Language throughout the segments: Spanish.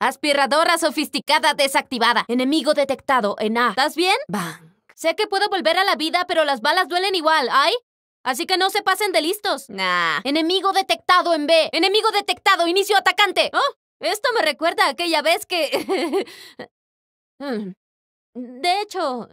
Aspiradora sofisticada desactivada. Enemigo detectado en A. ¿Estás bien? Bang. Sé que puedo volver a la vida, pero las balas duelen igual. ¿Ay? Así que no se pasen de listos. Nah. Enemigo detectado en B. Enemigo detectado. Inicio atacante. Oh, esto me recuerda aquella vez que... Mm. de hecho...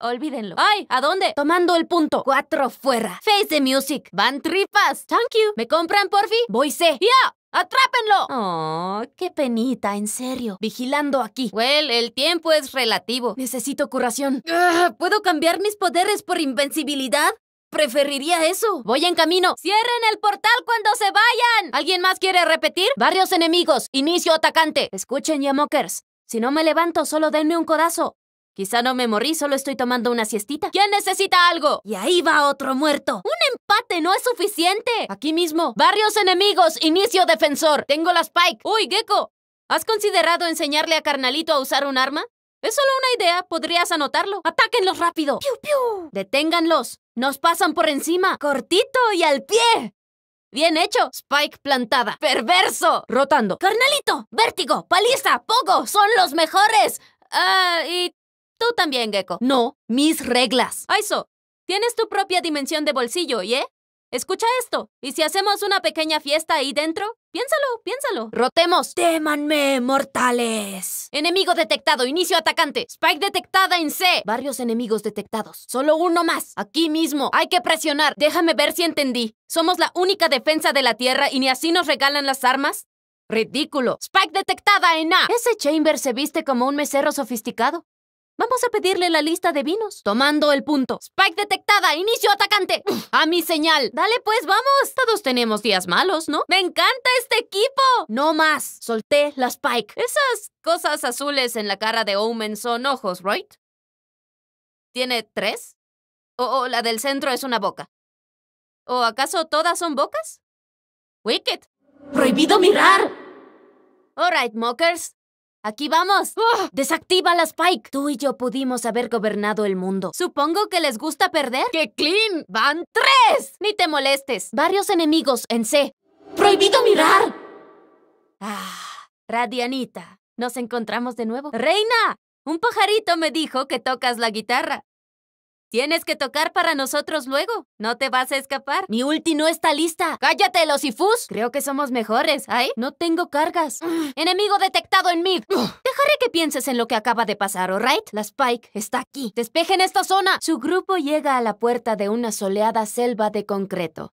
Olvídenlo. ¡Ay! ¿A dónde? Tomando el punto. Cuatro fuera. Face the music. Van tripas. Thank you. ¿Me compran, porfi? Voy C. ¡Ya! ¡Atrápenlo! Oh, qué penita, en serio. Vigilando aquí. Well, el tiempo es relativo. Necesito curación. Ah, ¿Puedo cambiar mis poderes por invencibilidad? Preferiría eso. Voy en camino. Cierren el portal cuando se vayan. ¿Alguien más quiere repetir? Varios enemigos. Inicio atacante. Escuchen yamokers. Si no me levanto, solo denme un codazo. Quizá no me morí, solo estoy tomando una siestita. ¿Quién necesita algo? Y ahí va otro muerto. ¡Un empate no es suficiente! Aquí mismo. Barrios enemigos, inicio defensor. Tengo la Spike. ¡Uy, Gecko! ¿Has considerado enseñarle a Carnalito a usar un arma? Es solo una idea, podrías anotarlo. ¡Atáquenlos rápido! ¡Piu, piu! ¡Deténganlos! ¡Nos pasan por encima! ¡Cortito y al pie! Bien hecho. Spike plantada. Perverso. Rotando. Carnalito. Vértigo. Paliza. Pogo. Son los mejores. Ah, y Tú también, Gecko. No, mis reglas. Aiso, tienes tu propia dimensión de bolsillo, ¿y eh? Escucha esto. ¿Y si hacemos una pequeña fiesta ahí dentro? Piénsalo, piénsalo. Rotemos. Témanme, mortales. Enemigo detectado, inicio atacante. Spike detectada en C. Varios enemigos detectados. Solo uno más. Aquí mismo. Hay que presionar. Déjame ver si entendí. Somos la única defensa de la Tierra y ni así nos regalan las armas. Ridículo. Spike detectada en A. Ese Chamber se viste como un mesero sofisticado. Vamos a pedirle la lista de vinos. Tomando el punto. Spike detectada. Inicio atacante. A mi señal. Dale pues, vamos. Todos tenemos días malos, ¿no? Me encanta este equipo. No más. Solté la Spike. Esas cosas azules en la cara de Omen son ojos, ¿right? ¿Tiene tres? ¿O, la del centro es una boca? ¿O acaso todas son bocas? Wicked. Prohibido mirar. right, mockers. ¡Aquí vamos! ¡Ah! ¡Desactiva la Spike! Tú y yo pudimos haber gobernado el mundo. Supongo que les gusta perder. ¡Qué clean! ¡Van tres! Ni te molestes. Varios enemigos en C. ¡Prohibido mirar! Ah, Radianita. Nos encontramos de nuevo. ¡Reina! Un pajarito me dijo que tocas la guitarra. Tienes que tocar para nosotros luego. No te vas a escapar. Mi ulti no está lista. ¡Cállate, los ifus! Creo que somos mejores, ¿ay? No tengo cargas. Ah. enemigo detectado en mid. Dejaré que pienses en lo que acaba de pasar, ¿alright? La Spike está aquí. Despejen esta zona. Su grupo llega a la puerta de una soleada selva de concreto.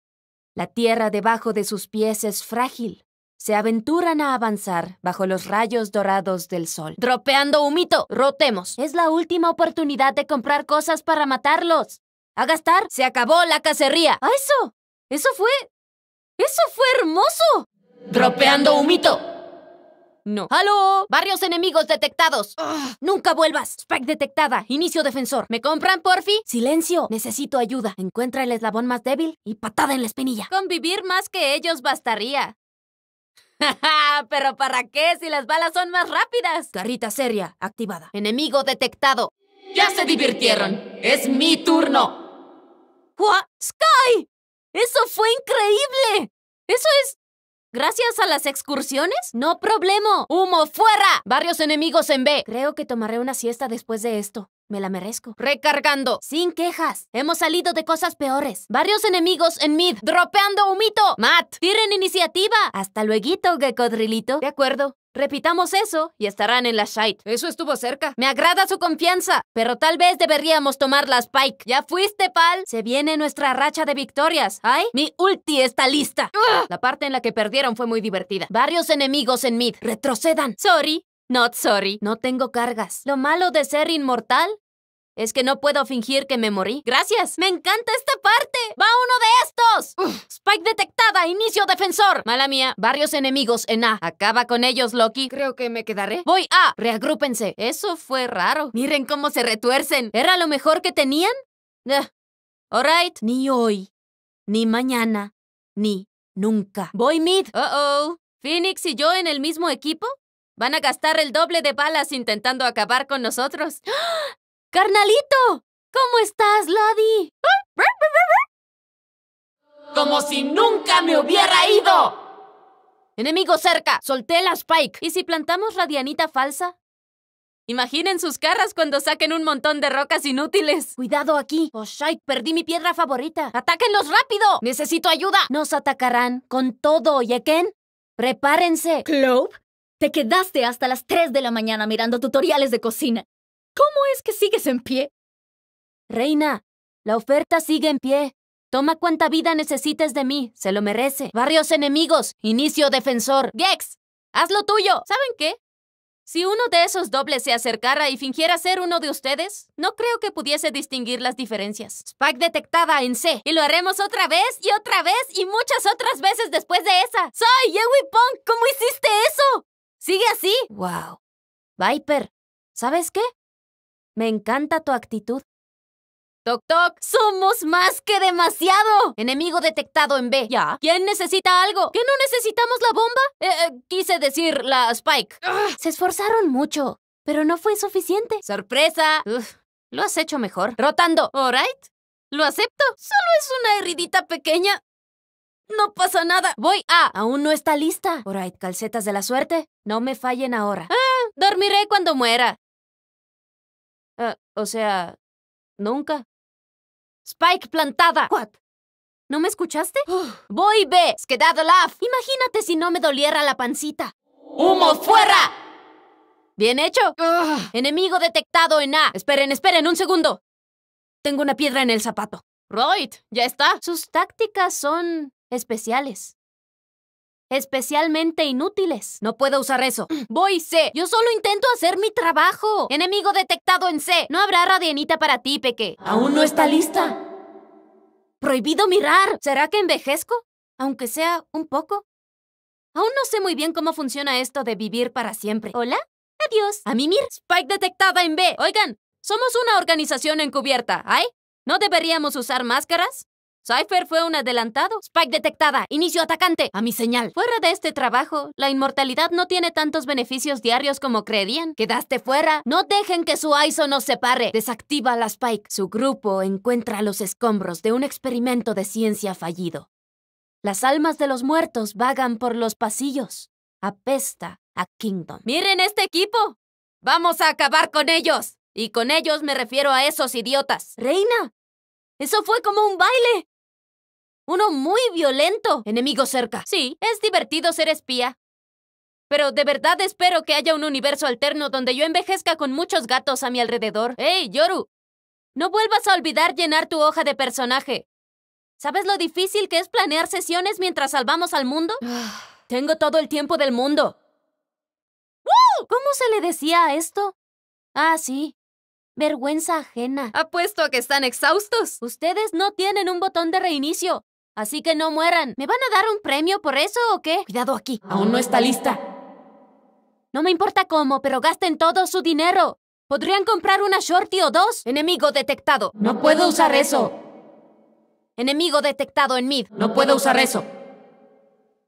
La tierra debajo de sus pies es frágil se aventuran a avanzar bajo los rayos dorados del sol. ¡Dropeando humito! ¡Rotemos! Es la última oportunidad de comprar cosas para matarlos. ¡A gastar! ¡Se acabó la cacería! ¡A eso! ¡Eso fue! ¡Eso fue hermoso! ¡Dropeando humito! No. ¡Aló! ¡Barrios enemigos detectados! ¡Nunca vuelvas! Spike detectada. Inicio defensor. ¿Me compran, porfi? Silencio. Necesito ayuda. Encuentra el eslabón más débil y patada en la espinilla. Convivir más que ellos bastaría. ¿Pero para qué si las balas son más rápidas? Carrita seria, activada. Enemigo detectado. Ya se divirtieron. Es mi turno. ¿What? ¡Sky! ¡Eso fue increíble! Eso es... ¿Gracias a las excursiones? ¡No problema! ¡Humo fuera! Varios enemigos en B. Creo que tomaré una siesta después de esto. Me la merezco. Recargando. Sin quejas. Hemos salido de cosas peores. Varios enemigos en mid. Dropeando humito. Matt. Tiren iniciativa. Hasta luego, gecodrilito! De acuerdo. Repitamos eso y estarán en la Shite. Eso estuvo cerca. Me agrada su confianza, pero tal vez deberíamos tomar la Spike. Ya fuiste, pal. Se viene nuestra racha de victorias. ¡Ay! Mi ulti está lista. La parte en la que perdieron fue muy divertida. Varios enemigos en mid. Retrocedan. Sorry. Not sorry. No tengo cargas. Lo malo de ser inmortal es que no puedo fingir que me morí. ¡Gracias! ¡Me encanta esta parte! ¡Va uno de estos! Spike detectada, inicio defensor. Mala mía, varios enemigos en A. Acaba con ellos, Loki. Creo que me quedaré. Voy A. Reagrúpense. Eso fue raro. Miren cómo se retuercen. ¿Era lo mejor que tenían? All Alright. Ni hoy, ni mañana, ni nunca. Voy mid. Uh oh. ¿Phoenix y yo en el mismo equipo? Van a gastar el doble de balas intentando acabar con nosotros. ¡Ah! ¡Carnalito! ¿Cómo estás, Ladi? ¡Como si nunca me hubiera ido! ¡Enemigo cerca! ¡Solté la Spike! ¿Y si plantamos radianita falsa? Imaginen sus carras cuando saquen un montón de rocas inútiles. Cuidado aquí. Oh, Shike, perdí mi piedra favorita. ¡Atáquenlos rápido! ¡Necesito ayuda! Nos atacarán con todo, Yeken. Prepárense. Clove, te quedaste hasta las 3 de la mañana mirando tutoriales de cocina. ¿Cómo es que sigues en pie? Reina, la oferta sigue en pie. Toma cuánta vida necesites de mí, se lo merece. Barrios enemigos, inicio defensor. Gex, haz lo tuyo. ¿Saben qué? Si uno de esos dobles se acercara y fingiera ser uno de ustedes, no creo que pudiese distinguir las diferencias. Spike detectada en C. Y lo haremos otra vez y otra vez y muchas otras veces después de esa. ¡Soy Yewi Pong! ¿Cómo hiciste eso? ¿Sigue así? Wow. Viper, ¿sabes qué? Me encanta tu actitud. Toc toc, somos más que demasiado. Enemigo detectado en B. ¿Ya? ¿Quién necesita algo? ¿Que no necesitamos la bomba? Eh, eh quise decir la Spike. Ah. Se esforzaron mucho, pero no fue suficiente. ¡Sorpresa! Uf, lo has hecho mejor. Rotando. ¿Alright? Lo acepto. Solo es una herridita pequeña. No pasa nada. Voy a. Aún no está lista. Alright, calcetas de la suerte. No me fallen ahora. Ah, dormiré cuando muera. Ah, o sea, nunca. Spike plantada. What? ¿No me escuchaste? Voy, ve. the laugh. Imagínate si no me doliera la pancita. ¡Humo fuera! Bien hecho. Ah. Enemigo detectado en A. Esperen, esperen un segundo. Tengo una piedra en el zapato. Right, ya está. Sus tácticas son especiales especialmente inútiles. No puedo usar eso. Voy C. Yo solo intento hacer mi trabajo. Enemigo detectado en C. No habrá radianita para ti, Peque. Aún no está lista. Prohibido mirar. ¿Será que envejezco? Aunque sea un poco. Aún no sé muy bien cómo funciona esto de vivir para siempre. ¿Hola? Adiós. A mí mir. Spike detectada en B. Oigan, somos una organización encubierta. ¿Ay? ¿No deberíamos usar máscaras? Cypher fue un adelantado. Spike detectada. Inicio atacante. A mi señal. Fuera de este trabajo, la inmortalidad no tiene tantos beneficios diarios como creían. Quedaste fuera. No dejen que su ISO nos separe. Desactiva la Spike. Su grupo encuentra los escombros de un experimento de ciencia fallido. Las almas de los muertos vagan por los pasillos. Apesta a Kingdom. ¡Miren este equipo! ¡Vamos a acabar con ellos! Y con ellos me refiero a esos idiotas. Reina, eso fue como un baile. Uno muy violento. Enemigo cerca. Sí, es divertido ser espía. Pero de verdad espero que haya un universo alterno donde yo envejezca con muchos gatos a mi alrededor. ¡Ey, Yoru! No vuelvas a olvidar llenar tu hoja de personaje. ¿Sabes lo difícil que es planear sesiones mientras salvamos al mundo? Ah. Tengo todo el tiempo del mundo. ¿Cómo se le decía a esto? Ah, sí. Vergüenza ajena. Apuesto a que están exhaustos. Ustedes no tienen un botón de reinicio. Así que no mueran. ¿Me van a dar un premio por eso o qué? Cuidado aquí. Aún no está lista. No me importa cómo, pero gasten todo su dinero. ¿Podrían comprar una shorty o dos? Enemigo detectado. No puedo usar eso. Enemigo detectado en mid. No puedo usar eso.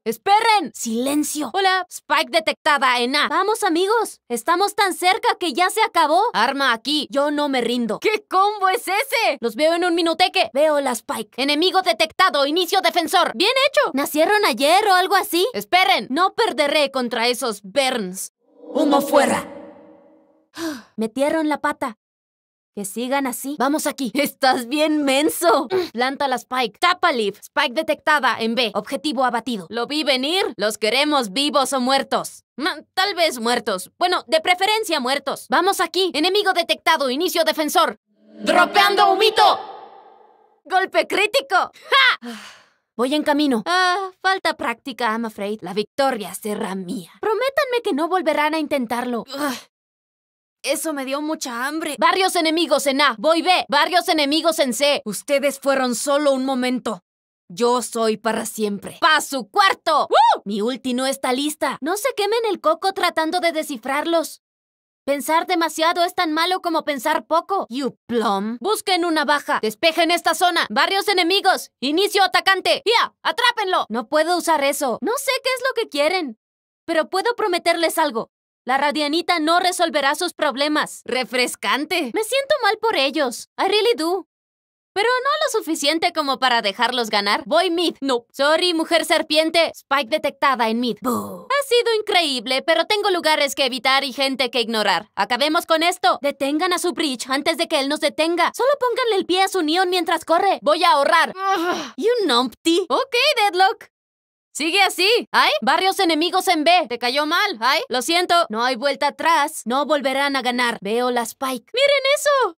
Esperen ¡Silencio! Hola, Spike detectada, en A Vamos, amigos. Estamos tan cerca que ya se acabó. Arma aquí. Yo no me rindo. ¿Qué combo es ese? Los veo en un minuteque. Veo la Spike. Enemigo detectado. Inicio defensor. Bien hecho. ¿Nacieron ayer o algo así? Esperen. No perderé contra esos Burns. Humo fuera. Metieron la pata. Que sigan así. Vamos aquí. ¡Estás bien menso! Planta la Spike. Tapa Leaf. Spike detectada en B. Objetivo abatido. ¿Lo vi venir? Los queremos vivos o muertos. Mm, tal vez muertos. Bueno, de preferencia muertos. Vamos aquí. Enemigo detectado. Inicio defensor. ¡Dropeando humito! ¡Golpe crítico! Voy en camino. Ah, falta práctica, I'm afraid. La victoria será mía. Prométanme que no volverán a intentarlo. Eso me dio mucha hambre. Barrios enemigos en A, voy B. Barrios enemigos en C. Ustedes fueron solo un momento. Yo soy para siempre. ¡Pa su cuarto! ¡Woo! Mi último está lista. No se quemen el coco tratando de descifrarlos. Pensar demasiado es tan malo como pensar poco. You plum. Busquen una baja. Despejen esta zona. Barrios enemigos. Inicio atacante. ¡Ya! ¡Atrápenlo! No puedo usar eso. No sé qué es lo que quieren. Pero puedo prometerles algo. La radianita no resolverá sus problemas. ¡Refrescante! Me siento mal por ellos. I really do. Pero no lo suficiente como para dejarlos ganar. Voy mid. No. Sorry, mujer serpiente. Spike detectada en mid. Ha sido increíble, pero tengo lugares que evitar y gente que ignorar. Acabemos con esto. Detengan a su bridge antes de que él nos detenga. Solo pónganle el pie a su neon mientras corre. Voy a ahorrar. Ugh. Ah. You numpty. Ok, Deadlock. Sigue así. ¡Ay! Barrios enemigos en B. Te cayó mal. ¡Ay! Lo siento. No hay vuelta atrás. No volverán a ganar. Veo la Spike. ¡Miren eso!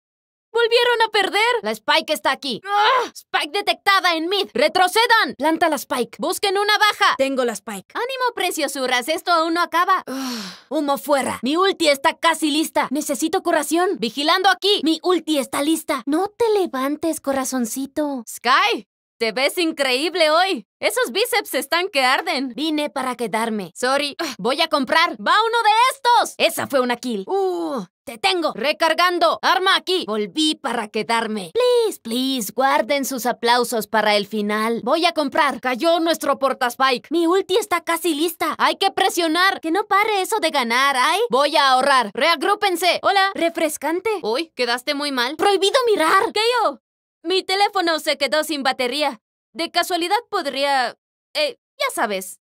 ¡Volvieron a perder! La Spike está aquí. ¡Ah! Spike detectada en mid. ¡Retrocedan! Planta la Spike. Busquen una baja. Tengo la Spike. Ánimo, preciosuras. Esto aún no acaba. ¡Ah! Humo fuera. Mi ulti está casi lista. Necesito curación. Vigilando aquí. Mi ulti está lista. No te levantes, corazoncito. Sky. Te ves increíble hoy. Esos bíceps están que arden. Vine para quedarme. Sorry. voy a comprar. ¡Va uno de estos! Esa fue una kill. ¡Uh! ¡Te tengo! ¡Recargando! ¡Arma aquí! Volví para quedarme. Please, please, guarden sus aplausos para el final. Voy a comprar. Cayó nuestro portaspike. Mi ulti está casi lista. Hay que presionar. Que no pare eso de ganar, ¿ay? Voy a ahorrar. Reagrúpense. Hola. Refrescante. Uy, quedaste muy mal. Prohibido mirar. yo. Mi teléfono se quedó sin batería. De casualidad podría... Eh, ya sabes.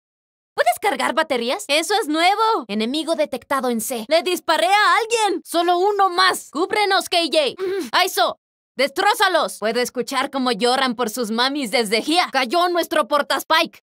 ¿Puedes cargar baterías? ¡Eso es nuevo! Enemigo detectado en C. ¡Le disparé a alguien! ¡Solo uno más! ¡Cúbrenos, KJ! ¡Aiso! ¡Destrózalos! Puedo escuchar cómo lloran por sus mamis desde Gia. ¡Cayó nuestro portaspike!